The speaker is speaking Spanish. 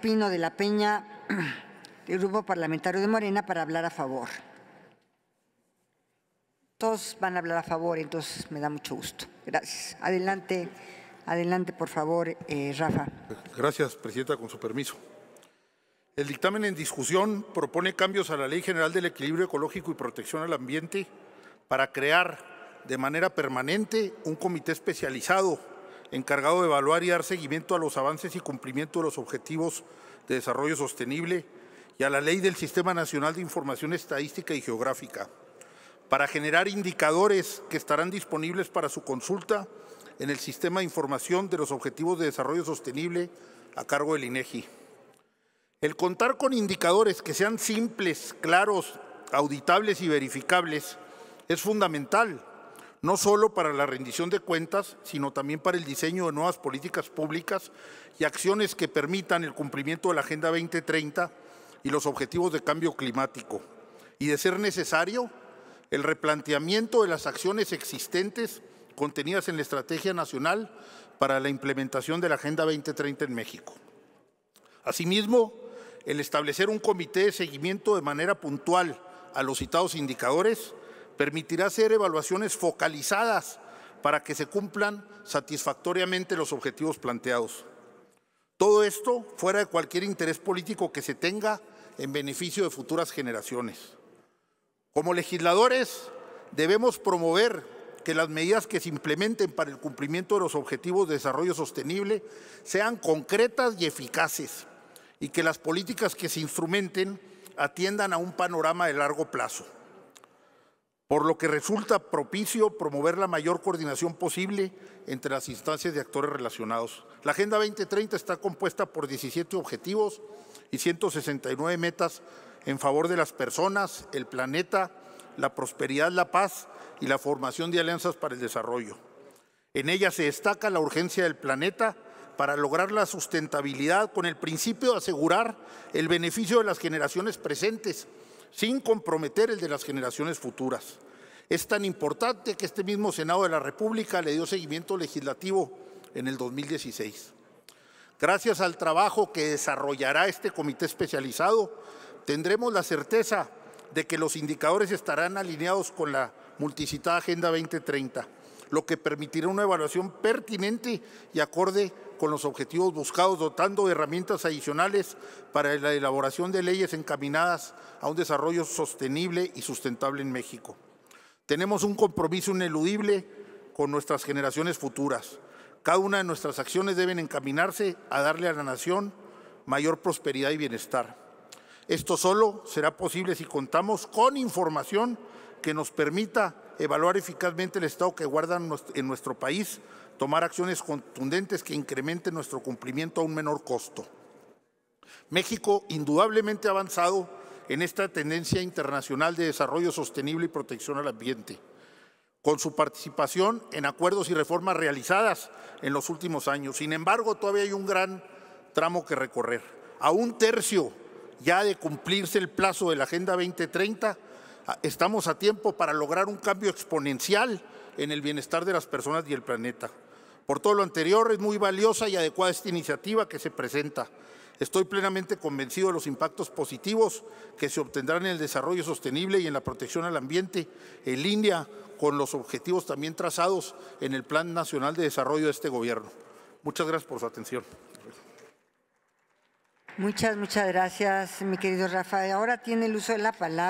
Pino de la Peña, del Grupo Parlamentario de Morena, para hablar a favor. Todos van a hablar a favor, entonces me da mucho gusto. Gracias. Adelante, adelante por favor, eh, Rafa. Gracias, Presidenta, con su permiso. El dictamen en discusión propone cambios a la Ley General del Equilibrio Ecológico y Protección al Ambiente para crear de manera permanente un comité especializado encargado de evaluar y dar seguimiento a los avances y cumplimiento de los objetivos de desarrollo sostenible y a la ley del Sistema Nacional de Información Estadística y Geográfica, para generar indicadores que estarán disponibles para su consulta en el Sistema de Información de los Objetivos de Desarrollo Sostenible a cargo del INEGI. El contar con indicadores que sean simples, claros, auditables y verificables es fundamental no solo para la rendición de cuentas, sino también para el diseño de nuevas políticas públicas y acciones que permitan el cumplimiento de la Agenda 2030 y los objetivos de cambio climático. Y de ser necesario, el replanteamiento de las acciones existentes contenidas en la Estrategia Nacional para la implementación de la Agenda 2030 en México. Asimismo, el establecer un comité de seguimiento de manera puntual a los citados indicadores permitirá hacer evaluaciones focalizadas para que se cumplan satisfactoriamente los objetivos planteados. Todo esto fuera de cualquier interés político que se tenga en beneficio de futuras generaciones. Como legisladores debemos promover que las medidas que se implementen para el cumplimiento de los objetivos de desarrollo sostenible sean concretas y eficaces y que las políticas que se instrumenten atiendan a un panorama de largo plazo por lo que resulta propicio promover la mayor coordinación posible entre las instancias de actores relacionados. La Agenda 2030 está compuesta por 17 objetivos y 169 metas en favor de las personas, el planeta, la prosperidad, la paz y la formación de alianzas para el desarrollo. En ella se destaca la urgencia del planeta para lograr la sustentabilidad con el principio de asegurar el beneficio de las generaciones presentes sin comprometer el de las generaciones futuras. Es tan importante que este mismo Senado de la República le dio seguimiento legislativo en el 2016. Gracias al trabajo que desarrollará este comité especializado, tendremos la certeza de que los indicadores estarán alineados con la multicitada Agenda 2030 lo que permitirá una evaluación pertinente y acorde con los objetivos buscados, dotando de herramientas adicionales para la elaboración de leyes encaminadas a un desarrollo sostenible y sustentable en México. Tenemos un compromiso ineludible con nuestras generaciones futuras. Cada una de nuestras acciones deben encaminarse a darle a la nación mayor prosperidad y bienestar. Esto solo será posible si contamos con información que nos permita evaluar eficazmente el estado que guardan en nuestro país, tomar acciones contundentes que incrementen nuestro cumplimiento a un menor costo. México indudablemente ha avanzado en esta tendencia internacional de desarrollo sostenible y protección al ambiente, con su participación en acuerdos y reformas realizadas en los últimos años. Sin embargo, todavía hay un gran tramo que recorrer. A un tercio ya de cumplirse el plazo de la Agenda 2030, ah, estamos a tiempo para lograr un cambio exponencial en el bienestar de las personas y el planeta. Por todo lo anterior, es muy valiosa y adecuada esta iniciativa que se presenta. Estoy plenamente convencido de los impactos positivos que se obtendrán en el desarrollo sostenible y en la protección al ambiente, en línea con los objetivos también trazados en el Plan Nacional de Desarrollo de este Gobierno. Muchas gracias por su atención. Muchas, muchas gracias, mi querido Rafael. Ahora tiene el uso de la palabra.